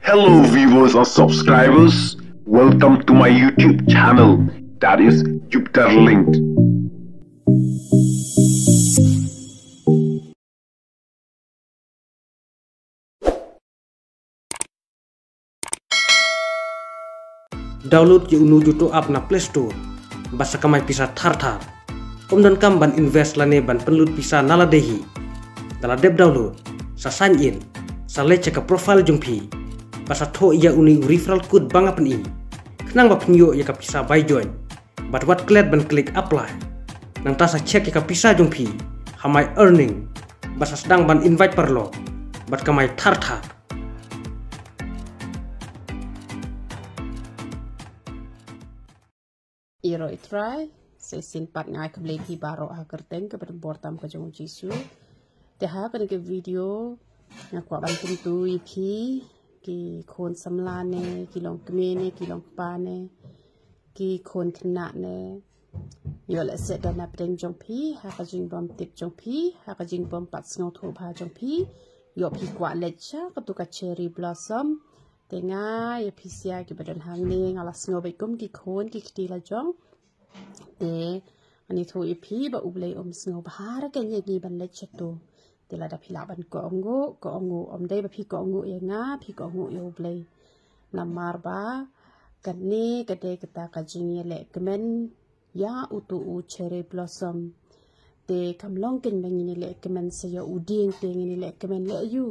Hello viewers and subscribers, welcome to my YouTube channel that is Jupiter Linked. Download je unu to app na Play Store. Basa kamai pisa thar-thar. Om dan kam ban invest lane ban penlut pisa naladehi. dep download. Sa sign in. sale cheka profile jong phi basa tho ya uni referral code banga pan i khnang ba phnyo ya ka pisa bai join but what clear ban click apply nang ta sa check ka pisa jong phi ha my earning basa sedang ban invite parlo but ka mai thar tha Iro itrai, se sin pat ngai kebleki baro akerteng kepada bortam kejong jisu. Teha kena ke video kwa ban tum tui ki ki khon samla ne ki long kme ne ki long pa ne ki khon khna ne yo la se da na preng jong phi ha ka jing bom tip jong phi ha ka jing bom pat sno tho ba jong phi yo phi kwa le cha ka tu ka cherry blossom te nga ye phi sia ki bedon hang ne ngala sno be kum ki khon ki khti la jong te ani tho ye phi ba ublei om sno ba har ka nye gi ban le cha tu ติละดาพิลาบันกองกูกองกูอมได้บพี่กองกูเองนะพี่กองกูอยู่เปลยนำมาบ้ากันนี้กันเด็กตากระจิงเล็กเมนยาอุตุอุเชอร์บลัสม์เด็กคำลองกันแบงนี้เล็กเมนเสียอุดิ่งเตงนี้เล็กเมนเลยอยู่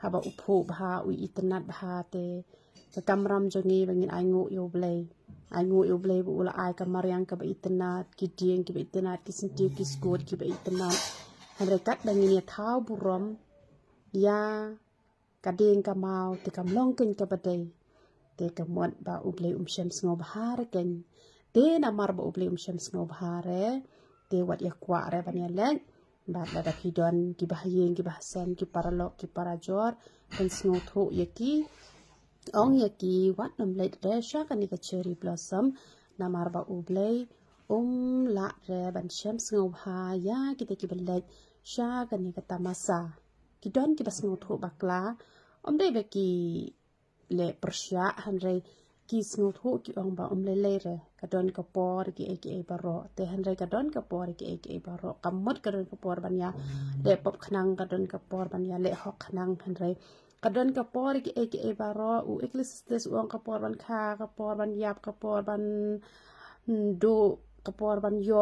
ฮับอุพบหาอุอิตนัดหาเตะกำรำจงนี้แบงนี้ไอ้งูอยู่เปลยไอ้งูอยู่เปลยบุลาไอ้กำมารยังกับอิตนัดกิดิ่งกับอิตนัดกิสติกิสกูดกับอิตนัด hen rei kat dang ini thau burom ya kading kamau te kam long kin ka badai te kamot ba uble um shem snob har ken te na mar ba uble um shem snob hare te wat ya kwa re ban ya lek ba da da ki don ki bahyen ki bahsan ki paralo ki parajor ken snow tho yaki ong yaki wat nam late re sha kan ni ka cherry blossom na mar ba uble Om lak reban syam sengau bahaya kita kibalik syah kanya kata masa. Kidon kita sengau tuk bakla. Om day beki le persyak hanrei ki sengau tuk ki orang ba om le le re. Kadon kapor ki eki e baro. Teh hanrei kadon kapor ki eki e baro. E e Kamut kadon kapor ban ya. Le pop kenang kadon kapor ban ya. Le hok kenang hanrei. Kadon kapor ki eki e, e baro. U ikhlas tes uang kapor ban ka. Kapor ban yap kapor ban do. Kapor ban yap kapor ban. kapor ban yo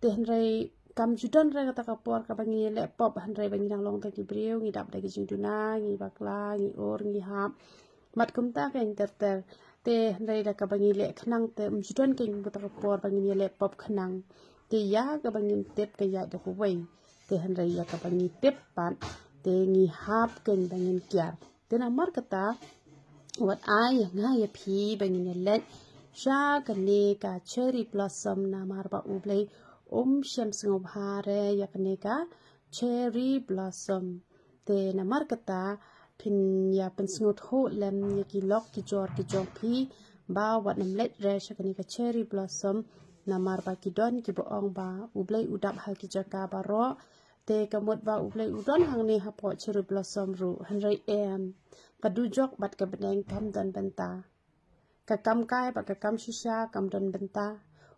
te henrei kam judan reng ta kapor ka bangi le pop henrei bangi nang long ta ki breu ngi dap da ki jing tuna ngi bakla ngi or ngi hap mat kum ta ka ing ter ter te henrei da ka bangi le khnang te um judan ke ngi ta kapor bangi ni le pop khnang te ya ka bangi tep ka ya da huwei te henrei ya ka bangi tep pan te ngi hap ken bangi kyar te na mar kata wat ai ngai ya phi bangi ne let Jag lega cherry blossom na marba uble om shemsingobhare yakanega cherry blossom de na markata pin ya pensingot ho lem yaki lok ki jor ki jong pi ba wat nam let re shakanega cherry blossom na marba ki don ki boong ba uble udap hal ki jaka ba ro te kamut ba uble udon hang ne hapo cherry blossom ru hanrei em kadu jok bat kebeneng kam dan bentar. กะกำกายปะกะกำชิชากำดันบันตา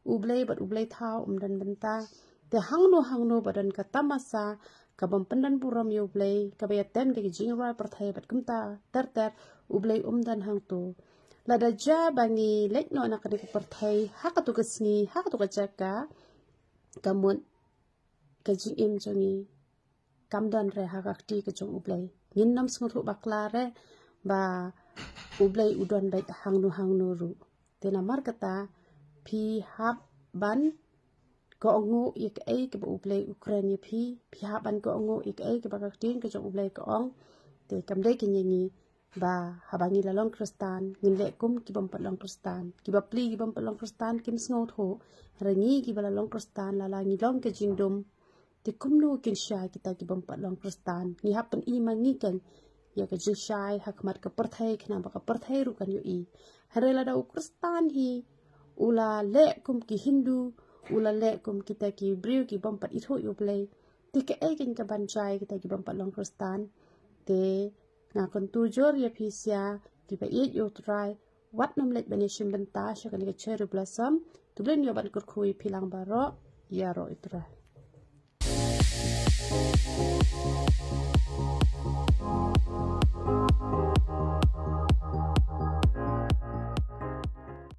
อุเบยปะอุเบยเท้าอุมดันบันตาแต่หังโนหังโนปะดันกะตามาซากะบำปันดันปุรมยูเบยกะเบยเต็มกะจิงรายปะไทยปะกุมตาเตร์เตร์อุเบยอุมดันหังโตลาดจ้าบางีเล็กน้อยนักเรียนปะไทยหักตุกสิงหักตุกจักกะกะมุนกะจิงอิมจงีกำดันเรหักตีกะจงอุเบยยินน้ำสุนทรบักลาเรบ่า ublay udon bait hangnu hangnu ru tena markata phi hap ban ko ngu ik ei ke ublay ukraine ye phi phi hap ban ko ngu ik ei ke baka tin ke jo ublay ko ong te kam dei ke ni ba habangi la long kristan ngin le kum ki bom pa long kristan ki ba pli ki bom pa long kristan kim snow tho rangi ki ba la long kristan la la ngi long ke jingdom te kum no kin sha ki ta ki bom pa long kristan ni hapan i mangi kan ยกจชายหักมัดกับประเทศขนาดบกประเทศรู้กันอยู่อีฮันเรลาดาอุครสตานฮีอุลาเละกุมกีฮินดูอุลาเละกุมกีตะกีบริวกีบอมปัดอิทโยบเลยที่แกเอกินกับบรรจัยกีตะกีบอมปัดลองครสตานเตงาคนตูจอร์ยาพิซยากีไปเอ็ดยูทรายวัดน้ำเล็ดเบเนชิมเบนตาชกันกับเชอร์บลัสซัมตุเบนโยบันกุรคุยพิลังบาร์โรยาโรอิทราย